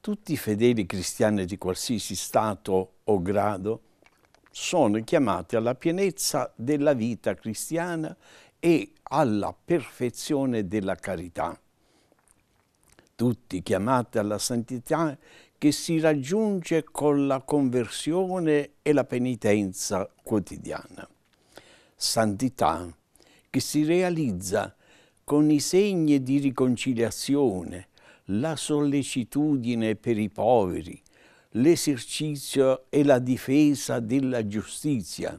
Tutti i fedeli cristiani di qualsiasi stato o grado sono chiamati alla pienezza della vita cristiana e alla perfezione della carità. Tutti chiamati alla santità che si raggiunge con la conversione e la penitenza quotidiana. Santità che si realizza con i segni di riconciliazione, la sollecitudine per i poveri, l'esercizio e la difesa della giustizia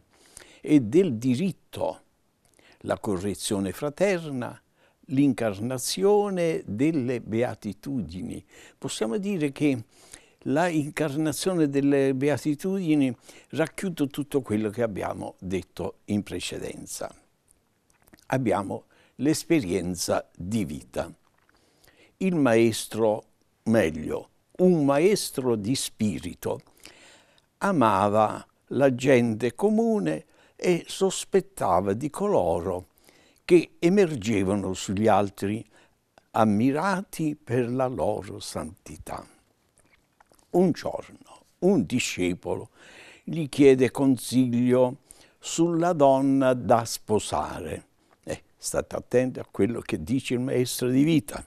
e del diritto, la correzione fraterna, l'incarnazione delle beatitudini. Possiamo dire che la incarnazione delle beatitudini racchiude tutto quello che abbiamo detto in precedenza abbiamo l'esperienza di vita. Il maestro, meglio, un maestro di spirito, amava la gente comune e sospettava di coloro che emergevano sugli altri ammirati per la loro santità. Un giorno un discepolo gli chiede consiglio sulla donna da sposare state attenti a quello che dice il maestro di vita.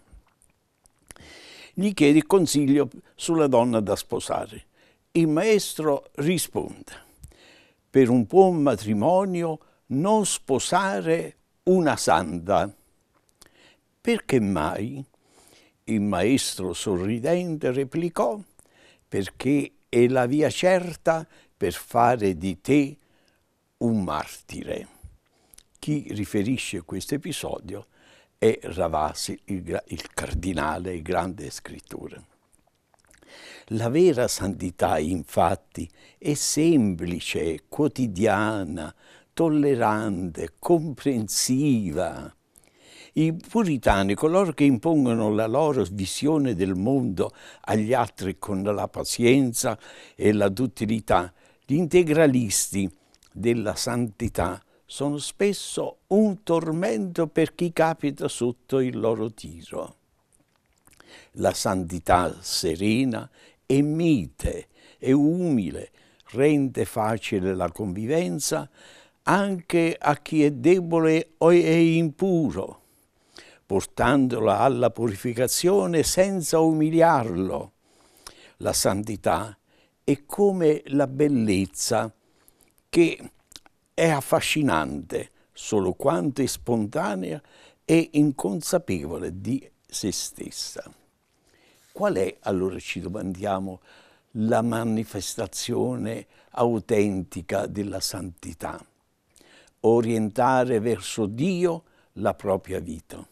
Gli chiede consiglio sulla donna da sposare. Il maestro risponde, per un buon matrimonio non sposare una santa. Perché mai? Il maestro sorridente replicò, perché è la via certa per fare di te un martire. Chi riferisce questo episodio è Ravasi, il, il cardinale, il grande scrittore. La vera santità, infatti, è semplice, quotidiana, tollerante, comprensiva. I puritani, coloro che impongono la loro visione del mondo agli altri con la pazienza e la duttilità, gli integralisti della santità sono spesso un tormento per chi capita sotto il loro tiro. La santità serena è mite e umile rende facile la convivenza anche a chi è debole o è impuro, portandola alla purificazione senza umiliarlo. La santità è come la bellezza che è affascinante solo quanto è spontanea e inconsapevole di se stessa. Qual è, allora ci domandiamo, la manifestazione autentica della santità? Orientare verso Dio la propria vita.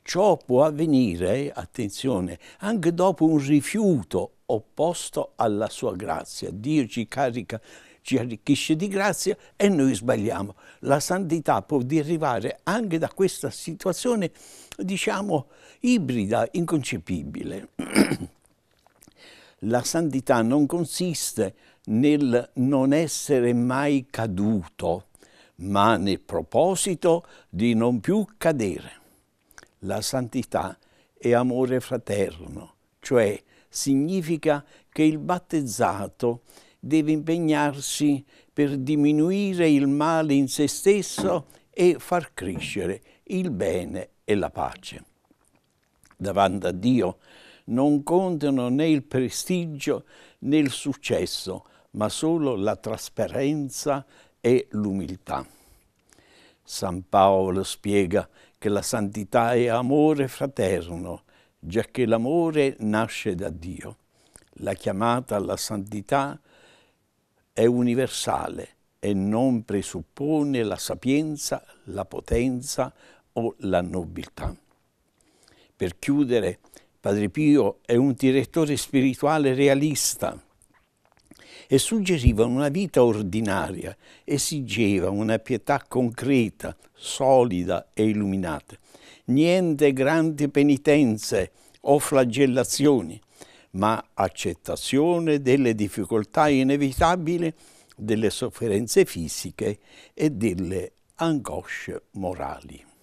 Ciò può avvenire, attenzione, anche dopo un rifiuto opposto alla sua grazia. Dio ci carica ci arricchisce di grazia e noi sbagliamo. La santità può derivare anche da questa situazione, diciamo, ibrida, inconcepibile. La santità non consiste nel non essere mai caduto, ma nel proposito di non più cadere. La santità è amore fraterno, cioè significa che il battezzato deve impegnarsi per diminuire il male in se stesso e far crescere il bene e la pace. Davanti a Dio non contano né il prestigio né il successo, ma solo la trasparenza e l'umiltà. San Paolo spiega che la santità è amore fraterno, giacché l'amore nasce da Dio. La chiamata alla santità è è universale e non presuppone la sapienza, la potenza o la nobiltà. Per chiudere, Padre Pio è un direttore spirituale realista e suggeriva una vita ordinaria, esigeva una pietà concreta, solida e illuminata. Niente grandi penitenze o flagellazioni, ma accettazione delle difficoltà inevitabili, delle sofferenze fisiche e delle angosce morali.